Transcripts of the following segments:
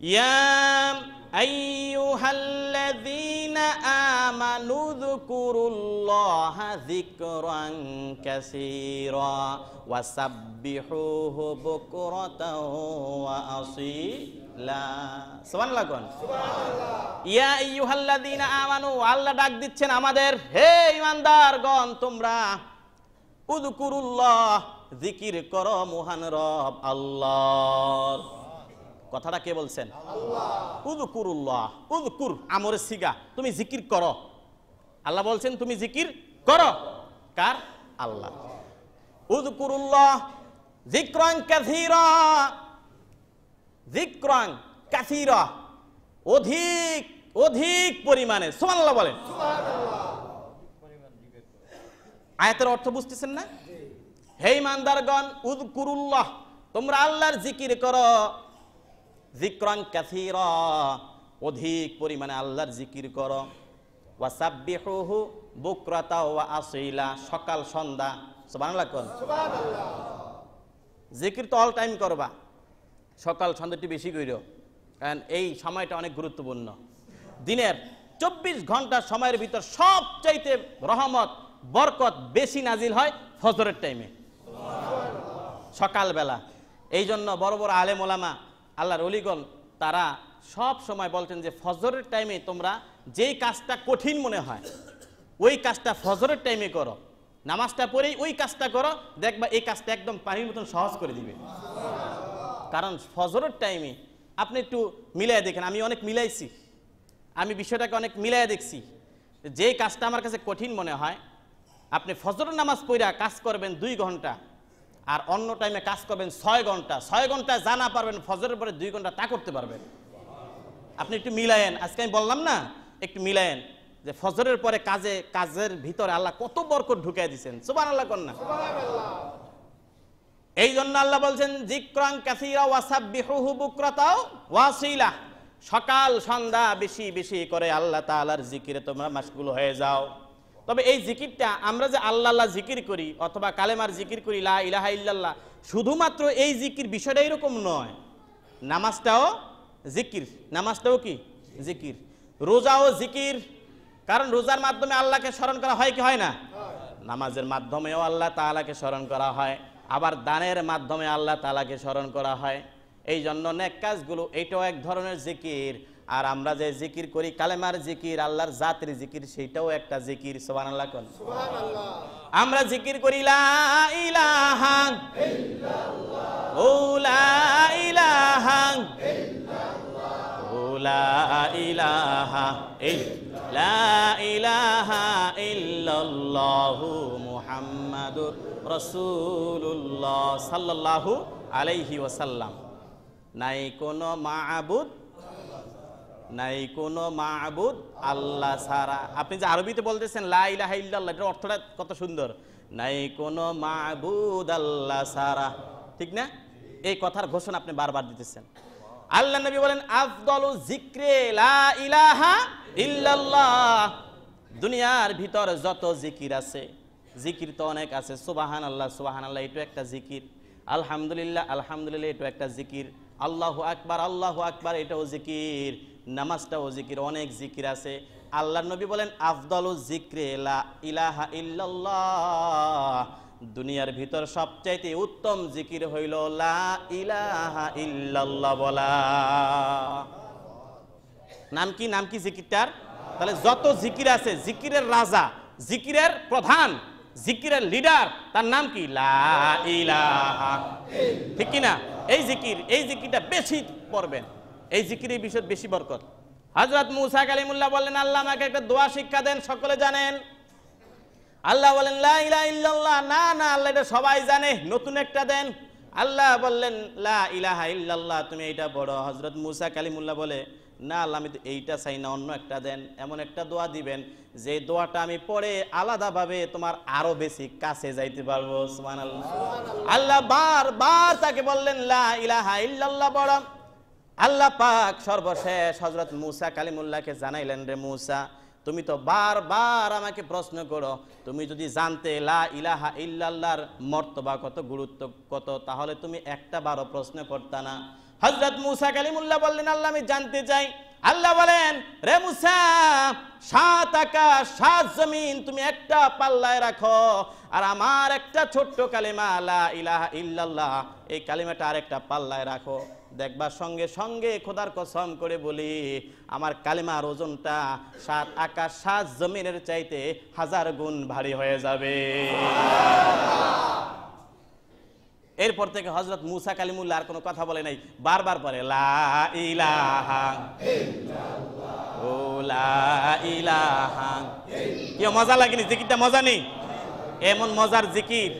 يا أيها الذين آمنوا اذكروا الله ذكرا كثيرا وسبحوه بكرة وأصيلا سبحان الله কোন ইয়া আইয়ুহাল্লাযীনা আমানু আল্লাহ ডাক দিচ্ছেন আমাদের হে ঈমানদারগণ তোমরা উযকুরুল্লাহ জিকির কর মোহান রব আল্লাহ কথাটা কে বলছেন উদকুরুল্লাহ উদকুর আমরের সিগা তুমি জিকির করো আল্লাহ বলছেন তুমি জিকির করো কার আল্লাহ উদকুরুল্লাহ জিক্রং কাসীরা জিক্রং কাসীরা অধিক অধিক পরিমাণে সুবহানাল্লাহ বলেন আয়াতের অর্থ বুঝতেছেন না হে ইমানদারগণ উদকুরুল্লাহ তোমরা আল্লাহর জিকির করো জিক্রং ক্যাথির অধিক পরিমাণে আল্লাহর জিকির কর ওয়াসাবিহু বুক্রতা ওয়া আসইলা সকাল সন্ধ্যা সুবহানাল্লাহ কর জিকির তো অল টাইম করবা সকাল সন্ধ্যাটি বেশি কইর কারণ এই সময়টা অনেক গুরুত্বপূর্ণ দিনের চব্বিশ ঘন্টা সময়ের ভিতর সবচাইতে রহমত বরকত বেশি নাজিল হয় ফজরের টাইমে সকালবেলা এই জন্য বড় বড় আলেম আল্লাহর অলিগল তারা সব সময় বলছেন যে ফজরের টাইমে তোমরা যেই কাজটা কঠিন মনে হয় ওই কাজটা ফজরের টাইমে করো নামাজটা পড়েই ওই কাজটা করো দেখবা এই কাজটা একদম পানির মতন সহজ করে দিবে কারণ ফজরের টাইমে আপনি একটু মিলাই দেখেন আমি অনেক মিলাইছি আমি বিষয়টাকে অনেক মিলাই দেখছি যে কাজটা আমার কাছে কঠিন মনে হয় আপনি ফজর নামাজ পড়া কাজ করবেন দুই ঘন্টা আর অন্য টাইমে কাজ করবেন ছয় ঘন্টা ছয় ঘন্টায় জানা পারবেন ফজরের পরে দুই ঘন্টা তা করতে পারবেন আপনি একটু মিলায়েন আজকে আমি বললাম না একটু মিলায়েন যে ফজরের পরে কাজে কাজের ভিতরে আল্লাহ কত বরক ঢুকিয়ে দিচ্ছেন সুবান আল্লাহ কন্যা এই জন্য আল্লাহ বলছেন জিক্রাং কাসিরা ওয়াসাবিহু বুকরাতাও ওয়াসিলা সকাল সন্ধ্যা বেশি বেশি করে আল্লাহ তালার জিকিরে তোমরা মাসগুলো হয়ে যাও তবে এই জিকিরটা আমরা যে আল্লাহ আল্লাহ জিকির করি অথবা কালেমার জিকির করি লা ইলাহা ইল্লাল্লাহ শুধুমাত্র এই জিকির বিষয়টা এরকম নয় নামাজটাও জিকির নামাজটাও কি জিকির রোজাও জিকির কারণ রোজার মাধ্যমে আল্লাহকে স্মরণ করা হয় কি হয় না নামাজের মাধ্যমেও আল্লাহ তালাকে স্মরণ করা হয় আবার দানের মাধ্যমে আল্লাহ তালাকে স্মরণ করা হয় এই জন্য নেক কাজগুলো এটাও এক ধরনের জিকির আর আমরা যে জিকির করি কালেমার জিকির আল্লাহর জাতির জিকির সেইটাও একটা জিকির সোহান আল্লাহ কন আমরা জিকির করি ইলাহাং ইলাহাং ইলাহা সাল্লাল্লাহু আলাইহি ওসাল্লাম নাই কোনো মাহবুদ নাই কোনো মাহবুদ আল্লাহ সারা আপনি যে আরবিতে বলতেছেন লাইলা ইল্লাল্লাহ এটার অর্থটা কত সুন্দর নাই কোনো মাহবুদ আল্লাহ সারা ঠিক না এই কথার ঘোষণা আপনি বারবার দিতেছেন আল্লাহ নবী বলেন আফদল জিক্রে লা ইলাহা ইল্লাল্লাহ দুনিয়ার ভিতর যত জিকির আছে জিকির তো অনেক আছে সুবাহান আল্লাহ সুবাহান আল্লাহ এটু একটা জিকির আলহামদুলিল্লাহ আলহামদুলিল্লাহ এটু একটা জিকির আল্লাহ আকবার আল্লাহ আকবার এটাও জিকির নামাজটা ও জিকির অনেক জিকির আছে আল্লাহ নবী বলেন আফদলু জিক্রে ইলাহা ইল্লাল্লাহ দুনিয়ার ভিতর সবচাইতে উত্তম জিকির হইল লা ইলাহা ইল্লাল্লাহ বলা নাম কি নাম কি জিকিরটার তাহলে যত জিকির আছে জিকিরের রাজা জিকিরের প্রধান জিকিরের লিডার তার নাম কি লা ইলাহা ঠিক কিনা এই জিকির এই জিকিরটা বেশি পড়বেন এই জিকিরি বিষয় বেশি বরকত হজরত মুসা কালিমুল্লাহ বললেন আল্লাহ আমাকে একটা দোয়া শিক্ষা দেন সকলে জানেন আল্লাহ বলেন লা ইল্লাল্লাহ না না আল্লাহ এটা সবাই জানে নতুন একটা দেন আল্লাহ বললেন লা ইলাহা ইল্লাল্লাহ তুমি এইটা বড় হজরত মুসা কালিমুল্লাহ বলে না আল্লাহ আমি তো এইটা চাই না অন্য একটা দেন এমন একটা দোয়া দিবেন যে দোয়াটা আমি পরে আলাদাভাবে তোমার আরো বেশি কাছে যাইতে পারবো আল্লাহ বার বার তাকে বললেন লা ইলাহা ইল্লাল্লাহ বড় আল্লাহ পাক সর্বশেষ হজরত মুসা কালিমুল্লাহকে জানাইলেন রে মুসা তুমি তো বারবার আমাকে প্রশ্ন করো তুমি যদি জানতে লা ইলাহা ইল্লাল্লাহর মর্তবা কত গুরুত্ব কত তাহলে তুমি একটা বারো প্রশ্ন করতা না হজরত মুসা কালিমুল্লাহ বললেন আল্লাহ আমি জানতে চাই আল্লাহ বলেন রে মুসা সাত আকাশ সাত জমিন তুমি একটা পাল্লায় রাখো আর আমার একটা ছোট্ট কালিমা লা ইলাহা ইল্লাল্লাহ এই কালিমাটা আরেকটা পাল্লায় রাখো দেখবার সঙ্গে সঙ্গে খোদার কসম করে বলি আমার কালেমার ওজনটা সাত আকাশ সাত জমিনের চাইতে হাজার গুণ ভারী হয়ে যাবে এরপর থেকে হজরত মুসা কালিমুল্লাহ আর কোনো কথা বলে নাই বারবার পরে লা ও লা মজা লাগেনি জিকিরটা মজা নেই এমন মজার জিকির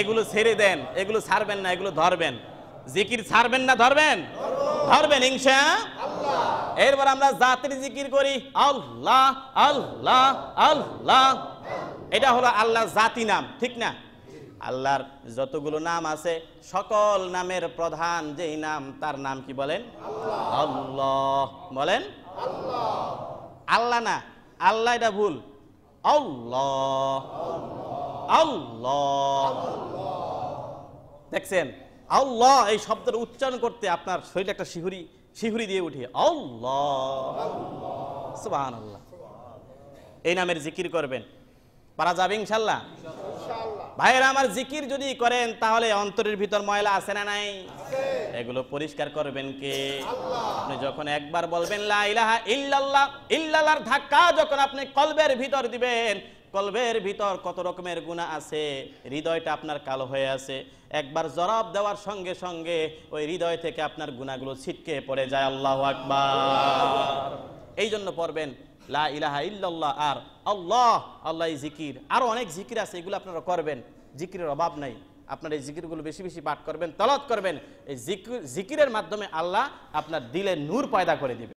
এগুলো ছেড়ে দেন এগুলো ছাড়বেন না এগুলো ধরবেন জিকির ছাড়বেন না ধরবেন ধরবেন ইংসা এরপর আমরা জাতির জিকির করি আল্লাহ আল্লাহ আল্লাহ এটা হলো আল্লাহ জাতি নাম ঠিক না আল্লাহর যতগুলো নাম আছে সকল নামের প্রধান যেই নাম তার নাম কি বলেন আল্লাহ বলেন আল্লাহ না আল্লাহ এটা ভুল আল্লাহ আল্লাহ দেখছেন আল্লাহ এই শব্দটা উচ্চারণ করতে আপনার শরীরে একটা শিহুরি শিহুরি দিয়ে উঠে আল্লাহ আল্লাহ এই নামের জিকির করবেন পারা যাবে ইনশাল্লাহ ভাইয়েরা আমার জিকির যদি করেন তাহলে অন্তরের ভিতর ময়লা আছে না নাই এগুলো পরিষ্কার করবেন কে আপনি যখন একবার বলবেন লা ইলাহা ইল্লাল্লাহ ইল্লাল্লাহর ধাক্কা যখন আপনি কলবের ভিতর দিবেন কলবের ভিতর কত রকমের গুণা আছে হৃদয়টা আপনার কালো হয়ে আছে একবার জরাব দেওয়ার সঙ্গে সঙ্গে ওই হৃদয় থেকে আপনার গুণাগুলো ছিটকে পড়ে যায় আল্লাহ আকবার এই জন্য পড়বেন লা ইলাহা ইল্লাল্লাহ আর আল্লাহ আল্লাহ জিকির আরও অনেক জিকির আছে এগুলো আপনারা করবেন জিকিরের অভাব নাই আপনার এই জিকিরগুলো বেশি বেশি পাঠ করবেন তলত করবেন এই জিকির জিকিরের মাধ্যমে আল্লাহ আপনার দিলে নূর পয়দা করে দেবে